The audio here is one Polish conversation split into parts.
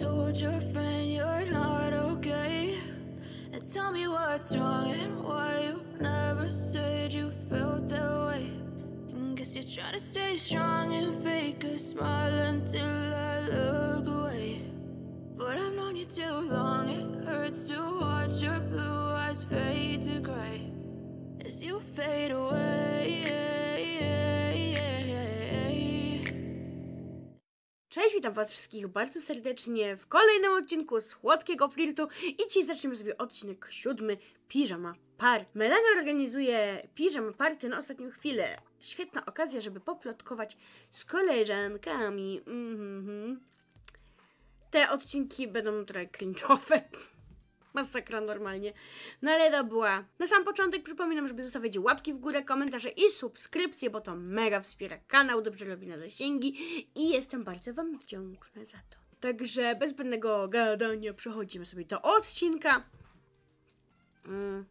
told your friend you're not okay And tell me what's wrong and why you never said you felt that way and guess you're trying to stay strong and fake a smile until I look away But I've known you too long, it hurts to watch your blue eyes fade to gray As you fade away Cześć, witam was wszystkich bardzo serdecznie w kolejnym odcinku Słodkiego Flirtu i dzisiaj zaczniemy sobie odcinek siódmy, pijama Party. Melania organizuje pijama Party na ostatnią chwilę. Świetna okazja, żeby poplotkować z koleżankami. Mm -hmm. Te odcinki będą trochę cringe'owe masakra normalnie. No ale to była. Na sam początek przypominam, żeby zostawić łapki w górę, komentarze i subskrypcje, bo to mega wspiera kanał, dobrze robi na zasięgi i jestem bardzo Wam wdzięczna za to. Także bez zbędnego gadania przechodzimy sobie do odcinka mm,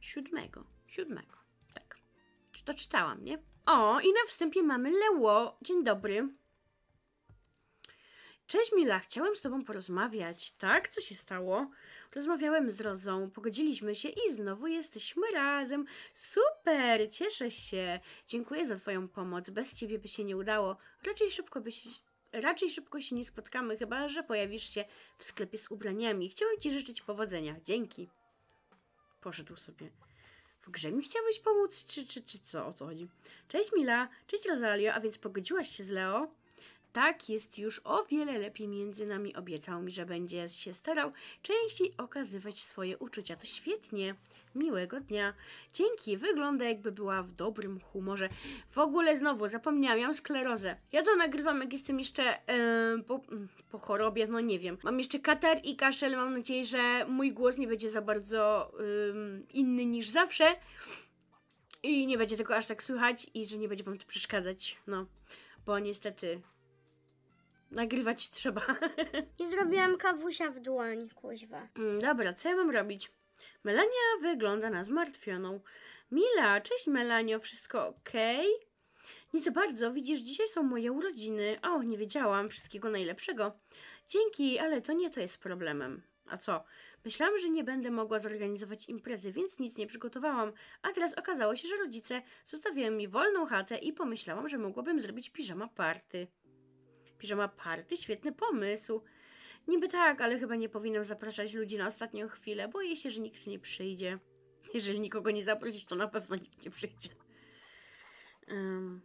siódmego. Siódmego, tak. Czy to czytałam, nie? O, i na wstępie mamy Leło. Dzień dobry. Cześć Mila, chciałem z tobą porozmawiać. Tak? Co się stało? Rozmawiałem z Rozą, pogodziliśmy się i znowu jesteśmy razem. Super, cieszę się. Dziękuję za Twoją pomoc. Bez Ciebie by się nie udało. Raczej szybko byś raczej szybko się nie spotkamy, chyba że pojawisz się w sklepie z ubraniami. Chciałem Ci życzyć powodzenia. Dzięki. Poszedł sobie. W grze mi chciałbyś pomóc, czy, czy, czy co? O co chodzi? Cześć Mila, cześć Rosalio, a więc pogodziłaś się z Leo? tak jest już o wiele lepiej między nami. Obiecał mi, że będzie się starał częściej okazywać swoje uczucia. To świetnie. Miłego dnia. Dzięki. Wygląda jakby była w dobrym humorze. W ogóle znowu zapomniałam, ja mam sklerozę. Ja to nagrywam jak jestem jeszcze yy, po, po, chorobie, no nie wiem. Mam jeszcze katar i kaszel. Mam nadzieję, że mój głos nie będzie za bardzo yy, inny niż zawsze. I nie będzie tego aż tak słychać i że nie będzie wam to przeszkadzać. No, bo niestety Nagrywać trzeba. I zrobiłam kawusia w dłoń, kuźwa. Mm, dobra, co ja mam robić? Melania wygląda na zmartwioną. Mila, cześć Melanio, wszystko ok? Nic bardzo, widzisz, dzisiaj są moje urodziny. O, nie wiedziałam, wszystkiego najlepszego. Dzięki, ale to nie to jest problemem. A co? Myślałam, że nie będę mogła zorganizować imprezy, więc nic nie przygotowałam, a teraz okazało się, że rodzice zostawiają mi wolną chatę i pomyślałam, że mogłabym zrobić piżama party. Piżama party? Świetny pomysł. Niby tak, ale chyba nie powinnam zapraszać ludzi na ostatnią chwilę. Boję się, że nikt nie przyjdzie. Jeżeli nikogo nie zaprosisz, to na pewno nikt nie przyjdzie. Um.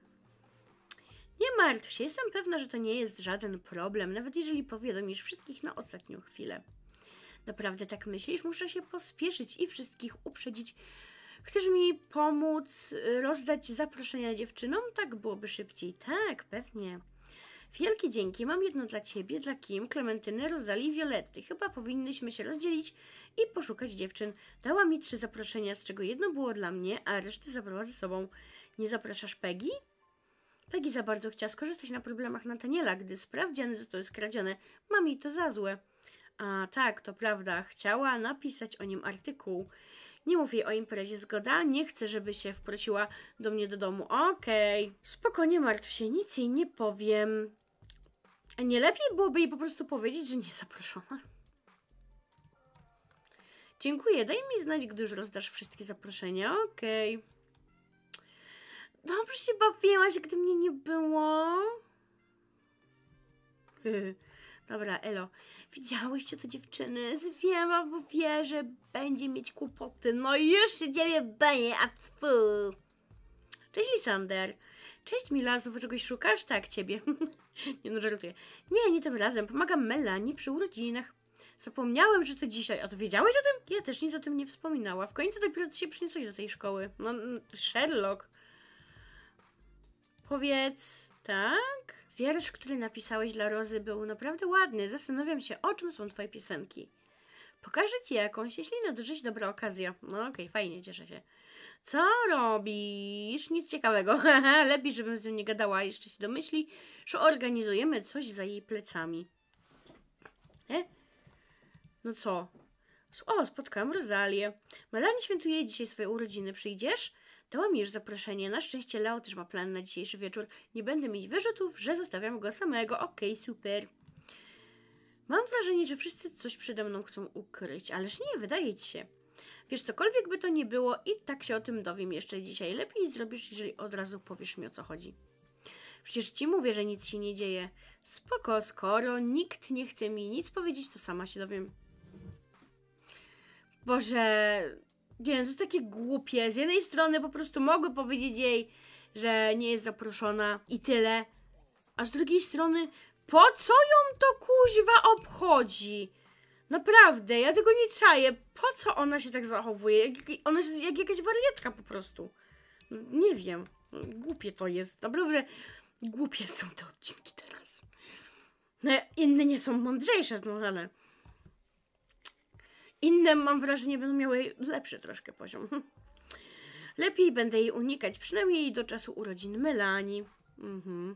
Nie martw się, jestem pewna, że to nie jest żaden problem, nawet jeżeli powiadomisz wszystkich na ostatnią chwilę. Naprawdę tak myślisz? Muszę się pospieszyć i wszystkich uprzedzić. Chcesz mi pomóc y, rozdać zaproszenia dziewczynom? Tak byłoby szybciej. Tak, pewnie. Wielkie dzięki. Mam jedno dla Ciebie, dla Kim, Klementyny, Rozali, Violetty. Chyba powinnyśmy się rozdzielić i poszukać dziewczyn. Dała mi trzy zaproszenia, z czego jedno było dla mnie, a resztę zabrała ze sobą. Nie zapraszasz Peggy? Peggy za bardzo chciała skorzystać na problemach Nataniela, gdy sprawdziany zostały skradzione. Mam jej to za złe. A tak, to prawda. Chciała napisać o nim artykuł. Nie mów jej o imprezie, zgoda? Nie chcę, żeby się wprosiła do mnie do domu. Okej. Okay. Spokojnie, martw się, nic jej nie powiem. A nie lepiej byłoby jej po prostu powiedzieć, że nie zaproszona? Dziękuję, daj mi znać, gdy już rozdasz wszystkie zaproszenia. Okej. Okay. Dobrze się bawiłaś, gdy mnie nie było. Dobra, Elo. Widziałyście to dziewczyny? Zwiewa, bo wie, że będzie mieć kłopoty. No już się dzieje będzie, a tfu. Cześć, Lisander. Cześć Mila, znowu czegoś szukasz? Tak, ciebie. nie no, żartuję. Nie, nie tym razem. Pomagam Melanie przy urodzinach. Zapomniałem, że to dzisiaj. A to wiedziałeś o tym? Ja też nic o tym nie wspominała. W końcu dopiero ty się przyniosłeś do tej szkoły. No, Sherlock. Powiedz, tak? Wiersz, który napisałeś dla Rozy był naprawdę ładny. Zastanawiam się, o czym są twoje piosenki. Pokażę ci jakąś, jeśli nadrzyć dobra okazja. No okej, okay, fajnie, cieszę się. Co robisz? Nic ciekawego. Lepiej, żebym z nią nie gadała. Jeszcze się domyśli, że organizujemy coś za jej plecami. E? No co? O, spotkałam Rozalię. Melanie świętuje dzisiaj swoje urodziny. Przyjdziesz? Dałam już zaproszenie. Na szczęście Leo też ma plan na dzisiejszy wieczór. Nie będę mieć wyrzutów, że zostawiam go samego. Okej, okay, super. Mam wrażenie, że wszyscy coś przede mną chcą ukryć, ależ nie, wydaje ci się. Wiesz, cokolwiek by to nie było, i tak się o tym dowiem jeszcze dzisiaj. Lepiej zrobisz, jeżeli od razu powiesz mi o co chodzi. Przecież ci mówię, że nic się nie dzieje. Spoko, skoro nikt nie chce mi nic powiedzieć, to sama się dowiem. Boże, nie wiem, to jest takie głupie. Z jednej strony po prostu mogły powiedzieć jej, że nie jest zaproszona i tyle, a z drugiej strony po co ją to kuźwa obchodzi? Naprawdę, ja tego nie czaję. Po co ona się tak zachowuje? Jak, ona jest jak jakaś warietka po prostu. Nie wiem. Głupie to jest. Naprawdę głupie są te odcinki teraz. No, inne nie są mądrzejsze, no ale... Inne, mam wrażenie, będą miały lepszy troszkę poziom. Lepiej będę jej unikać, przynajmniej do czasu urodzin Melani. Mhm.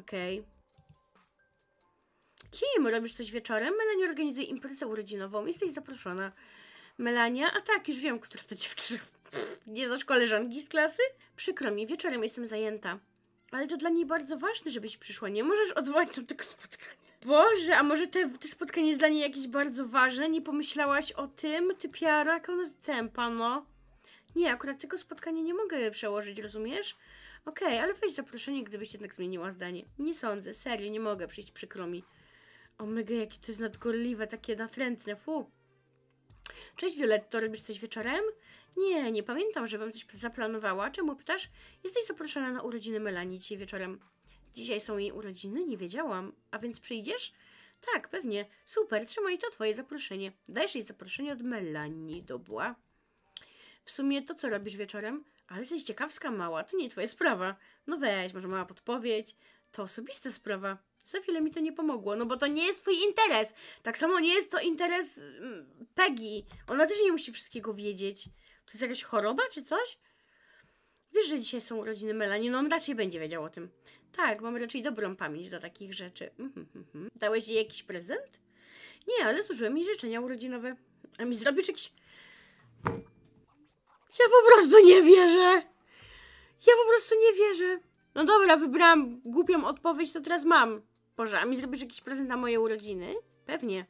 Okej. Okay. Kim, robisz coś wieczorem? Melania organizuje imprezę urodzinową. Jesteś zaproszona. Melania, a tak, już wiem, która to dziewczyna. Nie znasz koleżanki z klasy? Przykro mi, wieczorem jestem zajęta. Ale to dla niej bardzo ważne, żebyś przyszła. Nie możesz odwołać do tego spotkania. Boże, a może te, te spotkanie jest dla niej jakieś bardzo ważne? Nie pomyślałaś o tym? Ty piara, jak ona tempa, no. Nie, akurat tego spotkania nie mogę przełożyć, rozumiesz? Okej, okay, ale weź zaproszenie, gdybyś jednak zmieniła zdanie. Nie sądzę, serio, nie mogę przyjść, przykro mi. Omega, jakie to jest nadgorliwe, takie natrętne, fu. Cześć Violetto, robisz coś wieczorem? Nie, nie pamiętam, żebym coś zaplanowała. Czemu pytasz? Jesteś zaproszona na urodziny Melanie dzisiaj wieczorem. Dzisiaj są jej urodziny? Nie wiedziałam. A więc przyjdziesz? Tak, pewnie. Super, trzymaj to twoje zaproszenie. Dajesz jej zaproszenie od Melanie, dobła. W sumie to, co robisz wieczorem? Ale jesteś ciekawska mała, to nie twoja sprawa. No weź, może mała podpowiedź. To osobista sprawa. Za chwilę mi to nie pomogło, no bo to nie jest twój interes. Tak samo nie jest to interes mm, Peggy. Ona też nie musi wszystkiego wiedzieć. To jest jakaś choroba czy coś? Wiesz, że dzisiaj są urodziny Melanie, no on raczej będzie wiedział o tym. Tak, mam raczej dobrą pamięć do takich rzeczy. Mhm, mhm. Dałeś jej jakiś prezent? Nie, ale służyłem jej życzenia urodzinowe. A mi zrobisz jakiś... Ja po prostu nie wierzę! Ja po prostu nie wierzę! No dobra, wybrałam głupią odpowiedź, to teraz mam. Boże, a mi zrobisz jakiś prezent na moje urodziny? Pewnie.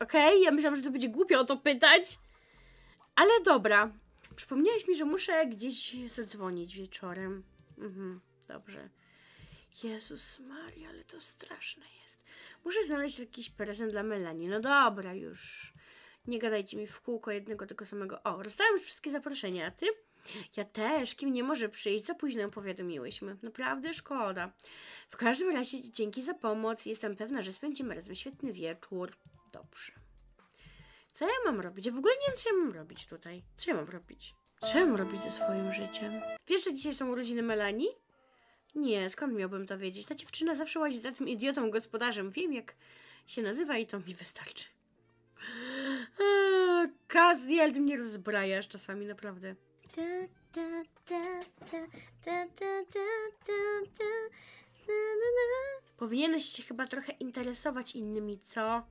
Okej, okay, ja myślałam, że to będzie głupio o to pytać. Ale dobra. Przypomniałeś mi, że muszę gdzieś zadzwonić wieczorem. Mhm, dobrze. Jezus Maria, ale to straszne jest. Muszę znaleźć jakiś prezent dla Melanie. No dobra, już. Nie gadajcie mi w kółko jednego tego samego. O, rozstałem już wszystkie zaproszenia, a ty? Ja też, kim nie może przyjść, za późno powiadomiłyśmy. Naprawdę szkoda. W każdym razie dzięki za pomoc. Jestem pewna, że spędzimy razem świetny wieczór. Dobrze. Co ja mam robić? Ja w ogóle nie wiem, co ja mam robić tutaj. Co ja mam robić? Co ja mam robić ze swoim życiem? Wiesz, że dzisiaj są urodziny Melanie? Nie, skąd miałbym to wiedzieć? Ta dziewczyna zawsze łazi za tym idiotą gospodarzem. Wiem, jak się nazywa i to mi wystarczy. Kazdiel, mnie rozbrajasz czasami, naprawdę. Powinieneś się chyba trochę interesować innymi, co?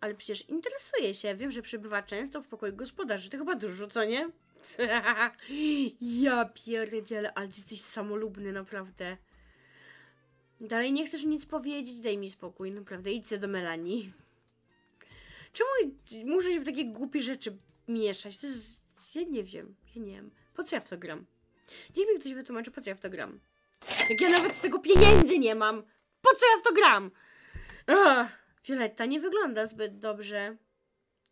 Ale przecież interesuje się. Wiem, że przybywa często w pokoju gospodarzy. To chyba dużo, co nie? ja pierdzielę, ale jesteś samolubny, naprawdę. Dalej nie chcesz nic powiedzieć, daj mi spokój, naprawdę. Idź do Melanii. Czemu muszę się w takie głupie rzeczy mieszać? To jest... Ja nie wiem, ja nie wiem. Po co ja w to gram? Niech mi ktoś wytłumaczy, po co ja w to gram. Jak ja nawet z tego pieniędzy nie mam! Po co ja w to gram? Violetta nie wygląda zbyt dobrze.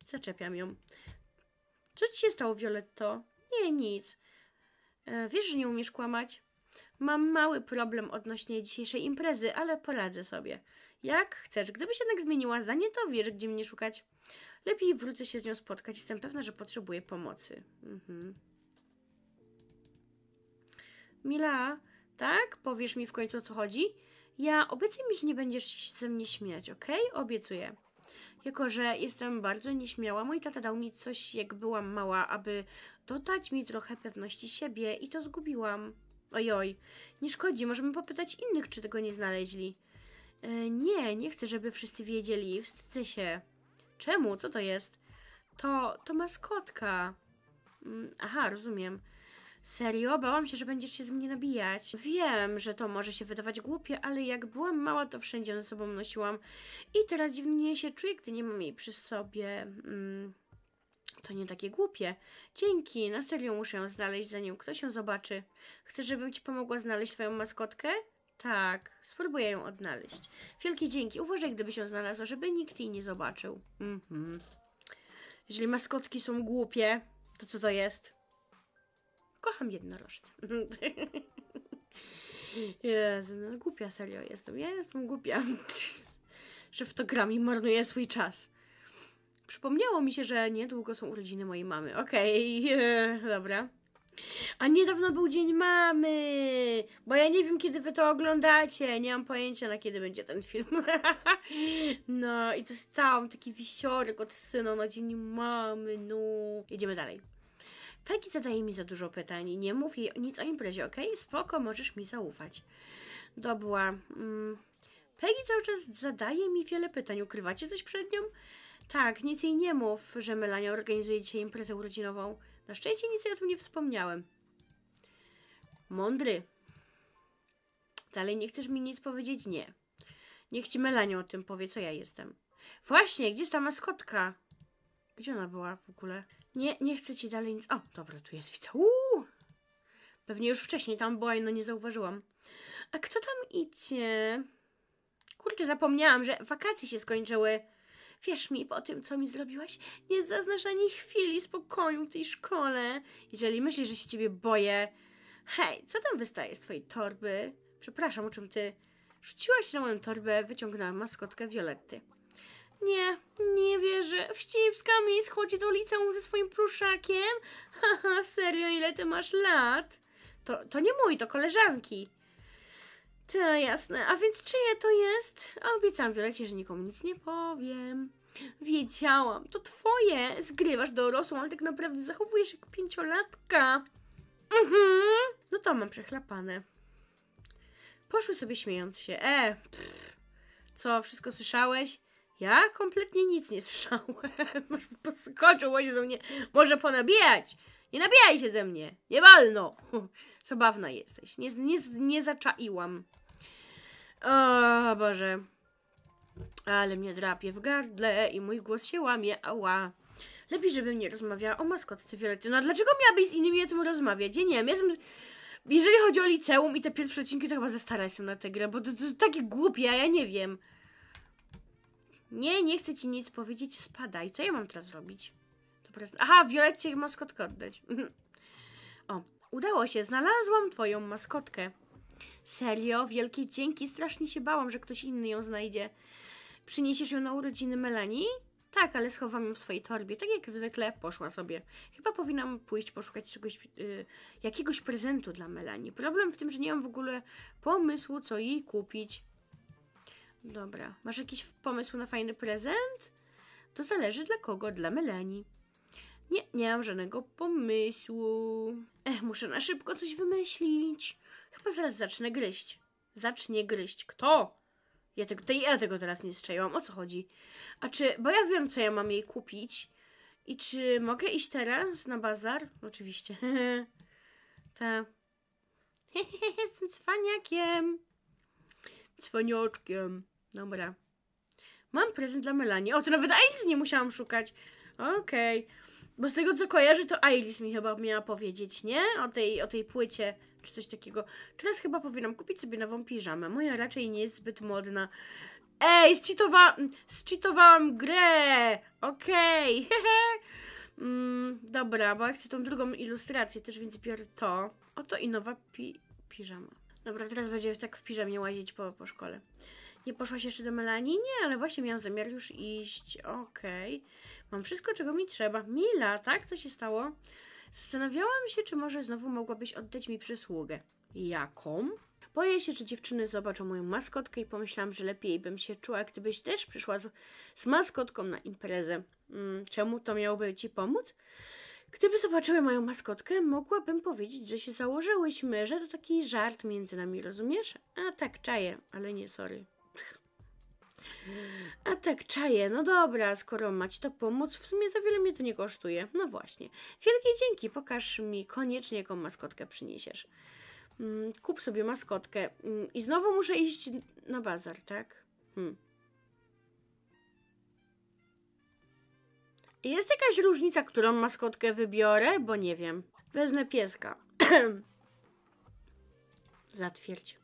Zaczepiam ją. Co ci się stało, Violetto? Nie, nic. E, wiesz, że nie umiesz kłamać? Mam mały problem odnośnie dzisiejszej imprezy, ale poradzę sobie. Jak chcesz. Gdybyś jednak zmieniła zdanie, to wiesz, gdzie mnie szukać. Lepiej wrócę się z nią spotkać. Jestem pewna, że potrzebuję pomocy. Mhm. Mila, tak? Powiesz mi w końcu o co chodzi? Ja obiecuję mi, że nie będziesz się ze mnie śmiać, ok? Obiecuję. Jako, że jestem bardzo nieśmiała, mój tata dał mi coś, jak byłam mała, aby dodać mi trochę pewności siebie i to zgubiłam. Ojoj, nie szkodzi, możemy popytać innych, czy tego nie znaleźli. E, nie, nie chcę, żeby wszyscy wiedzieli, wstydzę się. Czemu? Co to jest? To, to maskotka. Mm, aha, rozumiem. Serio? Bałam się, że będziesz się z mnie nabijać. Wiem, że to może się wydawać głupie, ale jak byłam mała, to wszędzie ze sobą nosiłam. I teraz dziwnie się czuję, gdy nie mam jej przy sobie. Mm. To nie takie głupie. Dzięki, na serio muszę ją znaleźć, zanim ktoś ją zobaczy. Chcesz, żebym ci pomogła znaleźć twoją maskotkę? Tak, spróbuję ją odnaleźć. Wielkie dzięki. Uważaj, gdyby się znalazła, żeby nikt jej nie zobaczył. Mhm. Jeżeli maskotki są głupie, to co to jest? Kocham jednorożce. Jezu, no głupia serio jestem. Ja jestem głupia. że w to gram i marnuję swój czas. Przypomniało mi się, że niedługo są urodziny mojej mamy. Okej, okay. dobra. A niedawno był Dzień Mamy, bo ja nie wiem, kiedy wy to oglądacie, nie mam pojęcia, na kiedy będzie ten film. no i dostałam taki wisiorek od syna na Dzień Mamy, no. Jedziemy dalej. Peggy zadaje mi za dużo pytań i nie mów jej nic o imprezie, ok? Spoko, możesz mi zaufać. Dobyła. Mm. Peggy cały czas zadaje mi wiele pytań. Ukrywacie coś przed nią? Tak, nic jej nie mów, że Melania organizuje dzisiaj imprezę urodzinową. Na szczęście nic jej o tym nie wspomniałem. Mądry. Dalej nie chcesz mi nic powiedzieć? Nie. Niech ci Melania o tym powie, co ja jestem. Właśnie, gdzie jest ta maskotka? Gdzie ona była w ogóle? Nie, nie chcę ci dalej nic... O, dobra, tu jest, widzę. Uuu! Pewnie już wcześniej tam była i no nie zauważyłam. A kto tam idzie? Kurczę, zapomniałam, że wakacje się skończyły. Wierz mi, po tym, co mi zrobiłaś, nie zaznasz ani chwili spokoju w tej szkole. Jeżeli myślisz, że się ciebie boję... Hej, co tam wystaje z twojej torby? Przepraszam, o czym ty... Rzuciłaś na moją torbę, wyciągnęła maskotkę Violetty. Nie, nie wierzę. Wścibska mi schodzi do liceum ze swoim pluszakiem? Haha, serio, ile ty masz lat? To, to nie mój, to koleżanki. To jasne. A więc czyje to jest? Obiecałam Wiolecie, że nikomu nic nie powiem. Wiedziałam, to twoje. Zgrywasz dorosłą, ale tak naprawdę zachowujesz jak pięciolatka. Mhm. No to mam przechlapane. Poszły sobie śmiejąc się. E, pff. co, wszystko słyszałeś? Ja kompletnie nic nie słyszałem. Może podskoczyło się ze mnie. Może ponabijać. Nie nabijaj się ze mnie. Nie wolno. Zabawna jesteś. Nie, nie, nie zaczaiłam. O Boże. Ale mnie drapie w gardle i mój głos się łamie. Ała. Lepiej, żebym nie rozmawiała o maskotce Violetty. No a dlaczego miałabyś z innymi o tym rozmawiać? Ja nie wiem, jestem... Jeżeli chodzi o liceum i te pierwsze odcinki, to chyba za się na tę grę, bo to, to, to takie głupie, a ja nie wiem. Nie, nie chcę ci nic powiedzieć, spadaj. Co ja mam teraz zrobić? Dobra, aha, Wiolecie maskotkę oddać. o, udało się, znalazłam twoją maskotkę. Serio? Wielkie dzięki, strasznie się bałam, że ktoś inny ją znajdzie. Przyniesiesz ją na urodziny Melanie? Tak, ale schowam ją w swojej torbie. Tak jak zwykle poszła sobie. Chyba powinnam pójść poszukać czegoś, y, jakiegoś prezentu dla Melanie. Problem w tym, że nie mam w ogóle pomysłu, co jej kupić. Dobra. Masz jakiś pomysł na fajny prezent? To zależy dla kogo, dla Melanie. Nie, nie mam żadnego pomysłu. Ech, muszę na szybko coś wymyślić. Chyba zaraz zacznę gryźć. Zacznie gryźć. Kto? Ja tego, te, ja tego teraz nie strzeliłam. O co chodzi? A czy, bo ja wiem, co ja mam jej kupić. I czy mogę iść teraz na bazar? Oczywiście. Te. Jestem cwaniakiem. Cwaniaczkiem. Dobra. Mam prezent dla Melanie. O, to nawet Ailis nie musiałam szukać. Okej. Okay. Bo z tego co kojarzę, to Ailis mi chyba miała powiedzieć, nie? O tej, o tej płycie czy coś takiego. Teraz chyba powinnam kupić sobie nową piżamę. Moja raczej nie jest zbyt modna. Ej, zcheatowa zcheatowałam grę! Okej, okay. mm, Dobra, bo ja chcę tą drugą ilustrację też, więc biorę to. Oto i nowa pi piżama. Dobra, teraz będzie tak w piżamie łazić po, po szkole. Nie poszłaś jeszcze do Melanie? Nie, ale właśnie miałam zamiar już iść. Okej. Okay. Mam wszystko, czego mi trzeba. Mila, tak? Co się stało? Zastanawiałam się, czy może znowu mogłabyś oddać mi przysługę. Jaką? Boję się, że dziewczyny zobaczą moją maskotkę i pomyślałam, że lepiej bym się czuła, gdybyś też przyszła z, z maskotką na imprezę. Mm, czemu to miałoby ci pomóc? Gdyby zobaczyły moją maskotkę, mogłabym powiedzieć, że się założyłyśmy, że to taki żart między nami, rozumiesz? A tak, czaję, ale nie, sorry. A tak czaję, no dobra, skoro macie to pomóc, w sumie za wiele mnie to nie kosztuje. No właśnie. Wielkie dzięki, pokaż mi koniecznie, jaką maskotkę przyniesiesz. Mm, kup sobie maskotkę. Mm, I znowu muszę iść na bazar, tak? Hmm. Jest jakaś różnica, którą maskotkę wybiorę? Bo nie wiem. Wezmę pieska. Zatwierdź.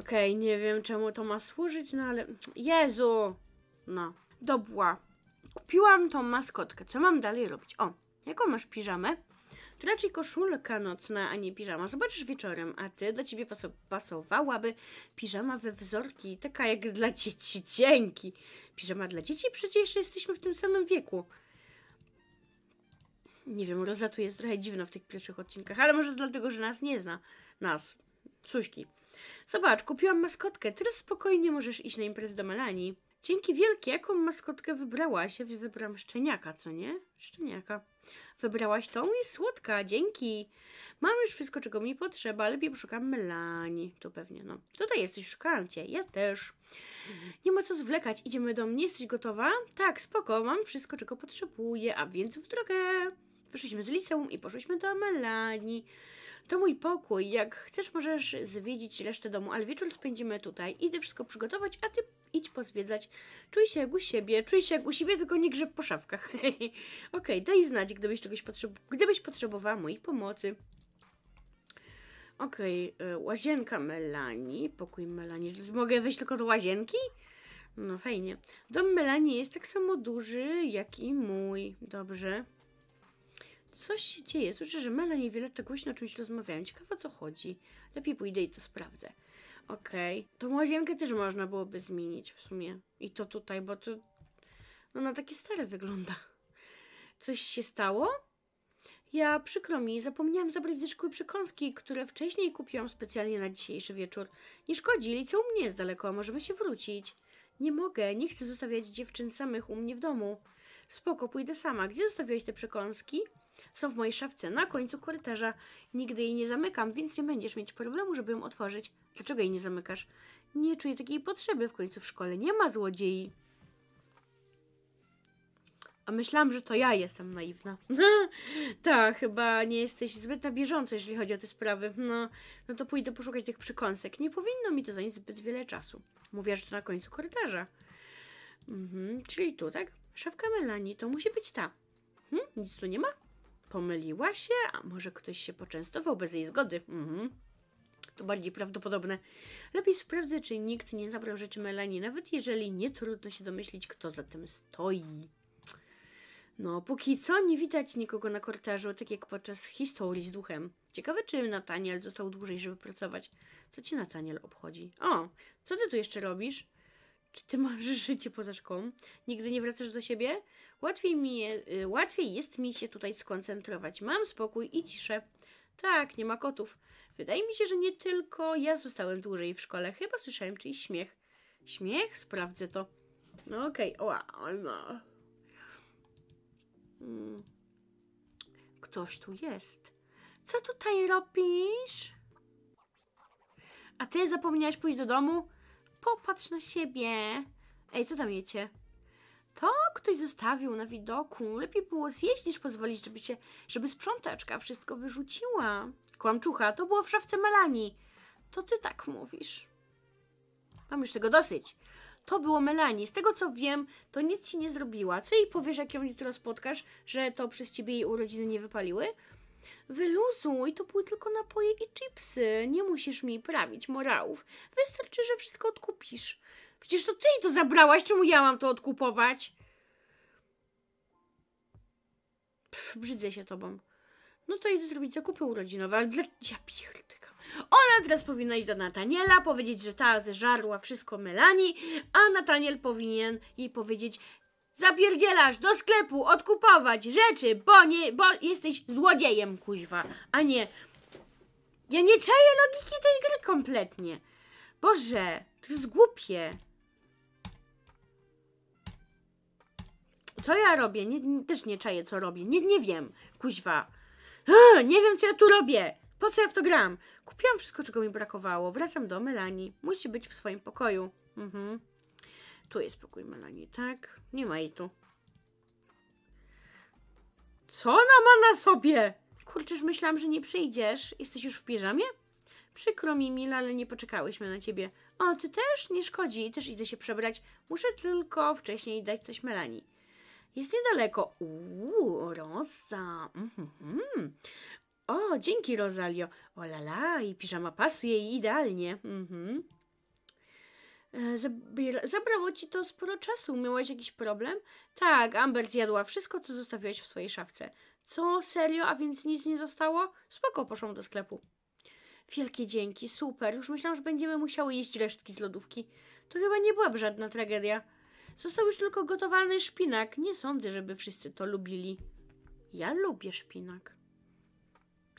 Okej, okay, nie wiem czemu to ma służyć, no ale... Jezu! No. Dobła. Kupiłam tą maskotkę. Co mam dalej robić? O, jaką masz piżamę? To raczej koszulka nocna, a nie piżama. Zobaczysz wieczorem, a ty do ciebie pasowałaby piżama we wzorki, taka jak dla dzieci. Dzięki! Piżama dla dzieci? Przecież jesteśmy w tym samym wieku. Nie wiem, Roza tu jest trochę dziwna w tych pierwszych odcinkach, ale może dlatego, że nas nie zna. Nas. Suśki. Zobacz, kupiłam maskotkę, teraz spokojnie możesz iść na imprezę do Melanii. Dzięki wielkie, jaką maskotkę wybrałaś? wybrałam szczeniaka, co nie? Szczeniaka. Wybrałaś tą i słodka, dzięki. Mam już wszystko, czego mi potrzeba, lepiej poszukam Melanii. To pewnie, no. Tutaj jesteś, szukałam cię. Ja też. Nie ma co zwlekać, idziemy do mnie. Jesteś gotowa? Tak, spoko, mam wszystko, czego potrzebuję, a więc w drogę. Wyszliśmy z liceum i poszliśmy do Melanii. To mój pokój. Jak chcesz, możesz zwiedzić resztę domu, ale wieczór spędzimy tutaj. Idę wszystko przygotować, a ty idź pozwiedzać. Czuj się jak u siebie, czuj się jak u siebie, tylko nie grzeb po szafkach. Okej, okay, daj znać, gdybyś czegoś potrzeb gdybyś potrzebowała mojej pomocy. Okej, okay, e, łazienka Melani, pokój Melani. Mogę wejść tylko do łazienki? No fajnie. Dom Melani jest tak samo duży jak i mój. Dobrze. Coś się dzieje. Słyszę, że Melanie niewiele to głośno czuć rozmawiają. Ciekawe o co chodzi. Lepiej pójdę i to sprawdzę. Okej. Okay. Tą łazienkę też można byłoby zmienić w sumie. I to tutaj, bo to... No na takie stare wygląda. Coś się stało? Ja przykro mi, zapomniałam zabrać ze szkoły przekąski, które wcześniej kupiłam specjalnie na dzisiejszy wieczór. Nie szkodzi, u mnie jest daleko, możemy się wrócić. Nie mogę, nie chcę zostawiać dziewczyn samych u mnie w domu. Spoko, pójdę sama. Gdzie zostawiłeś te przekąski? Są w mojej szafce na końcu korytarza. Nigdy jej nie zamykam, więc nie będziesz mieć problemu, żeby ją otworzyć. Dlaczego jej nie zamykasz? Nie czuję takiej potrzeby. W końcu w szkole nie ma złodziei. A myślałam, że to ja jestem naiwna. tak, chyba nie jesteś zbyt na bieżąco, jeżeli chodzi o te sprawy. No, no to pójdę poszukać tych przykąsek. Nie powinno mi to zająć zbyt wiele czasu. Mówiła, że to na końcu korytarza. Mhm, czyli tu, tak? Szafka Melanie, to musi być ta. Hm? Nic tu nie ma? Pomyliła się? A może ktoś się poczęstował bez jej zgody? Mhm. To bardziej prawdopodobne. Lepiej sprawdzę, czy nikt nie zabrał rzeczy Melanie, nawet jeżeli nie trudno się domyślić, kto za tym stoi. No, póki co nie widać nikogo na korytarzu, tak jak podczas historii z duchem. Ciekawe, czy Nataniel został dłużej, żeby pracować. Co cię Nataniel obchodzi? O, co ty tu jeszcze robisz? Czy ty masz życie poza szkołą? Nigdy nie wracasz do siebie? Łatwiej, mi je, y, łatwiej jest mi się tutaj skoncentrować. Mam spokój i ciszę. Tak, nie ma kotów. Wydaje mi się, że nie tylko ja zostałem dłużej w szkole. Chyba słyszałem czyjś śmiech. Śmiech? Sprawdzę to. No okej. Okay. Oła, no. hmm. Ktoś tu jest. Co tutaj robisz? A ty zapomniałaś pójść do domu? Popatrz na siebie. Ej, co tam jecie? To ktoś zostawił na widoku. Lepiej było zjeść niż pozwolić, żeby się, żeby sprzątaczka wszystko wyrzuciła. Kłamczucha, to było w szafce Melanii. To ty tak mówisz. Mam już tego dosyć. To było Melanie. Z tego co wiem, to nic ci nie zrobiła. Co jej powiesz, jak ją jutro spotkasz, że to przez ciebie jej urodziny nie wypaliły? Wyluzuj, to były tylko napoje i chipsy. Nie musisz mi prawić morałów. Wystarczy, że wszystko odkupisz. Przecież to ty to zabrałaś, czemu ja mam to odkupować? Pff, brzydzę się tobą. No to idę zrobić zakupy urodzinowe, ale dla... Ja pierdykam. Ona teraz powinna iść do Nataniela, powiedzieć, że ta zeżarła wszystko Melanie, a Nataniel powinien jej powiedzieć zapierdzielasz do sklepu odkupować rzeczy, bo, nie, bo jesteś złodziejem, kuźwa, a nie... Ja nie czaję logiki tej gry kompletnie. Boże, to jest głupie. Co ja robię? Nie, też nie czaję, co robię. Nie, nie wiem, kuźwa. nie wiem, co ja tu robię. Po co ja w to gram? Kupiłam wszystko, czego mi brakowało. Wracam do Melani. Musi być w swoim pokoju. Mhm. Tu jest pokój Melani, tak? Nie ma jej tu. Co ona ma na sobie? Kurczysz, myślałam, że nie przyjdziesz. Jesteś już w piżamie? Przykro mi, Mila, ale nie poczekałyśmy na ciebie. O, ty też? Nie szkodzi. Też idę się przebrać. Muszę tylko wcześniej dać coś Melani. Jest niedaleko. Uuu, Rosa. Mm -hmm. O, dzięki Rosalio. O la la, i piżama pasuje idealnie. Mm -hmm. Zabrało ci to sporo czasu. Miałaś jakiś problem? Tak, Amber zjadła wszystko, co zostawiłaś w swojej szafce. Co? Serio? A więc nic nie zostało? Spoko, poszłam do sklepu. Wielkie dzięki, super. Już myślałam, że będziemy musiały jeść resztki z lodówki. To chyba nie byłaby żadna tragedia. Został już tylko gotowany szpinak. Nie sądzę, żeby wszyscy to lubili. Ja lubię szpinak.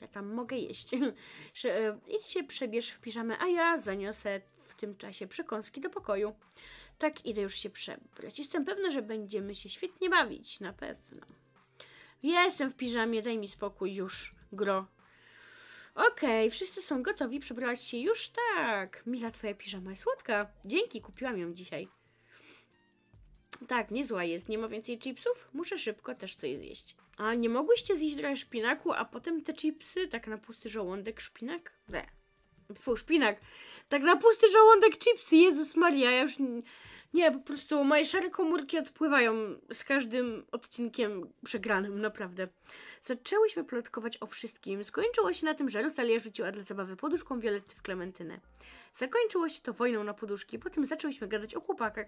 Ja tam mogę jeść. E, idź się przebierz w piżamę, a ja zaniosę w tym czasie przekąski do pokoju. Tak, idę już się przebrać. Jestem pewna, że będziemy się świetnie bawić. Na pewno. Jestem w piżamie, daj mi spokój już, gro. Okej, okay, wszyscy są gotowi przebrać się już tak. Mila, twoja piżama jest słodka. Dzięki, kupiłam ją dzisiaj. Tak, niezła jest. Nie ma więcej chipsów? Muszę szybko też coś zjeść. A nie mogłyście zjeść trochę szpinaku, a potem te chipsy? Tak na pusty żołądek szpinak? Nie. Fu, szpinak. Tak na pusty żołądek chipsy, Jezus Maria, ja już... Nie, po prostu moje szare komórki odpływają z każdym odcinkiem przegranym, naprawdę. Zaczęłyśmy plotkować o wszystkim. Skończyło się na tym, że Lucalia rzuciła dla zabawy poduszką Violetty w Klementynę. Zakończyło się to wojną na poduszki, potem zaczęłyśmy gadać o chłopakach.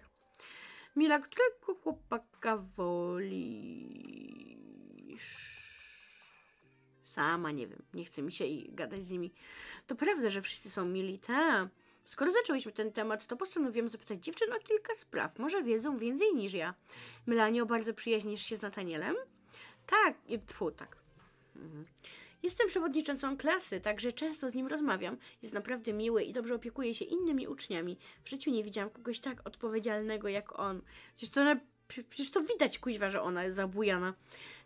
Mila, którego chłopaka wolisz? Sama nie wiem, nie chce mi się i gadać z nimi. To prawda, że wszyscy są mili, ta. Skoro zaczęłyśmy ten temat, to postanowiłam zapytać dziewczyn o kilka spraw. Może wiedzą więcej niż ja. o bardzo przyjaźnisz się z Natanielem? Tak, i tak. Mhm. Jestem przewodniczącą klasy, także często z nim rozmawiam. Jest naprawdę miły i dobrze opiekuje się innymi uczniami. W życiu nie widziałam kogoś tak odpowiedzialnego jak on. Przecież to, Przecież to widać, kuźwa, że ona jest zabujana.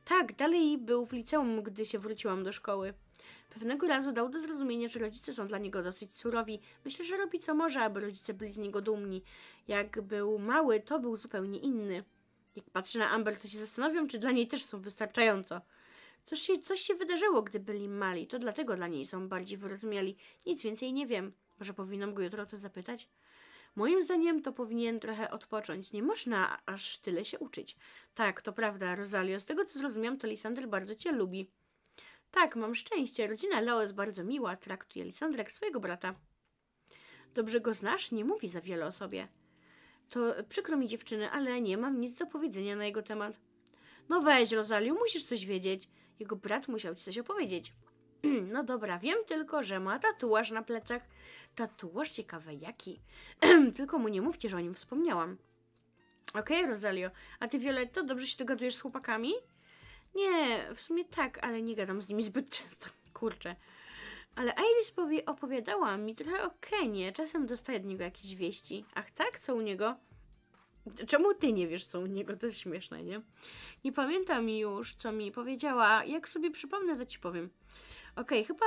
Tak, dalej był w liceum, gdy się wróciłam do szkoły. Pewnego razu dał do zrozumienia, że rodzice są dla niego dosyć surowi. Myślę, że robi co może, aby rodzice byli z niego dumni. Jak był mały, to był zupełnie inny. Jak patrzę na Amber, to się zastanawiam, czy dla niej też są wystarczająco. Coś się, coś się wydarzyło, gdy byli mali, to dlatego dla niej są bardziej wyrozumiali. Nic więcej nie wiem. Może powinnam go jutro o to zapytać? Moim zdaniem to powinien trochę odpocząć. Nie można aż tyle się uczyć. Tak, to prawda, Rosalio. Z tego co zrozumiałam, to Lisander bardzo cię lubi. Tak, mam szczęście. Rodzina Leo jest bardzo miła. Traktuje Lisandra jak swojego brata. Dobrze go znasz? Nie mówi za wiele o sobie. To przykro mi dziewczyny, ale nie mam nic do powiedzenia na jego temat. No weź, Rosalio, musisz coś wiedzieć. Jego brat musiał ci coś opowiedzieć. No dobra, wiem tylko, że ma tatuaż na plecach. Tatuaż ciekawe jaki. tylko mu nie mówcie, że o nim wspomniałam. Okej, okay, Rosalio, a ty Violetto, dobrze się dogadujesz z chłopakami? Nie, w sumie tak, ale nie gadam z nimi zbyt często. Kurczę. Ale Ailis opowiadała mi trochę o Kenie. Czasem dostaję od niego jakieś wieści. Ach tak? Co u niego? Czemu ty nie wiesz, co u niego? To jest śmieszne, nie? Nie pamiętam już, co mi powiedziała. Jak sobie przypomnę, to ci powiem. Okej, okay, chyba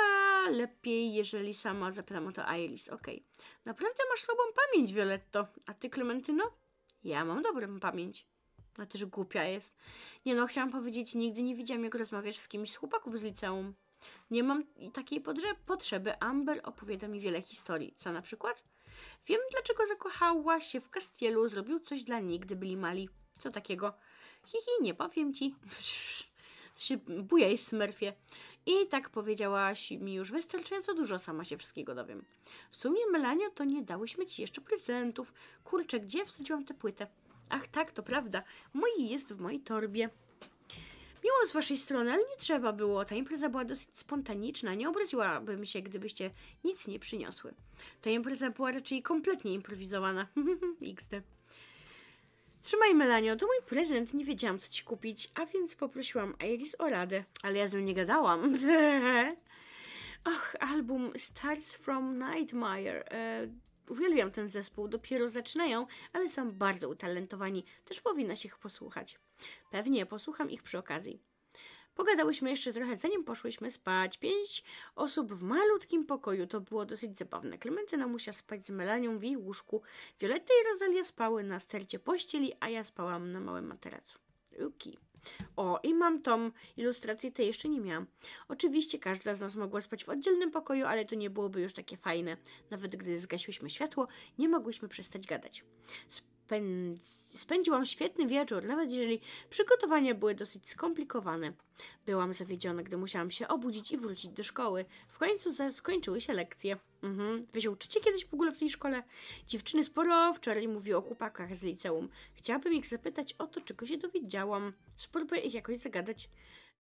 lepiej, jeżeli sama zapytam o to Ailis. Okej. Okay. Naprawdę masz słabą pamięć, Violetto. A ty, Clementino? Ja mam dobrą pamięć. No też głupia jest. Nie no, chciałam powiedzieć, nigdy nie widziałam, jak rozmawiasz z kimś z chłopaków z liceum. Nie mam takiej potrzeby. Amber opowiada mi wiele historii. Co na przykład? Wiem, dlaczego zakochała się w Castielu, zrobił coś dla niej, gdy byli mali. Co takiego? Hihi, nie powiem ci. się bujaj, Smurfie. I tak powiedziałaś mi już wystarczająco dużo, sama się wszystkiego dowiem. W sumie, Melanio, to nie dałyśmy ci jeszcze prezentów. Kurczę, gdzie wsadziłam tę płytę? Ach tak, to prawda. Mój jest w mojej torbie. Miło z waszej strony, ale nie trzeba było. Ta impreza była dosyć spontaniczna. Nie obraziłabym się, gdybyście nic nie przyniosły. Ta impreza była raczej kompletnie improwizowana. XD. Trzymaj Melanio, to mój prezent, nie wiedziałam co ci kupić, a więc poprosiłam Iris o radę. Ale ja z nią nie gadałam. Ach, album Starts from Nightmare. E, uwielbiam ten zespół, dopiero zaczynają, ale są bardzo utalentowani, też powinna się ich posłuchać. Pewnie, posłucham ich przy okazji. Pogadałyśmy jeszcze trochę, zanim poszłyśmy spać. Pięć osób w malutkim pokoju. To było dosyć zabawne. Klementyna musiała spać z Melanią w jej łóżku. Violetta i Rosalia spały na stercie pościeli, a ja spałam na małym materacu. Uki. O, i mam tą ilustrację, tej jeszcze nie miałam. Oczywiście każda z nas mogła spać w oddzielnym pokoju, ale to nie byłoby już takie fajne. Nawet gdy zgasiłyśmy światło, nie mogłyśmy przestać gadać. Sp Spędziłam świetny wieczór, nawet jeżeli przygotowania były dosyć skomplikowane. Byłam zawiedziona, gdy musiałam się obudzić i wrócić do szkoły. W końcu skończyły się lekcje. Mhm. Wy się uczycie kiedyś w ogóle w tej szkole? Dziewczyny sporo wczoraj mówiły o chłopakach z liceum. Chciałabym ich zapytać o to, czego się dowiedziałam. Spróbuję ich jakoś zagadać.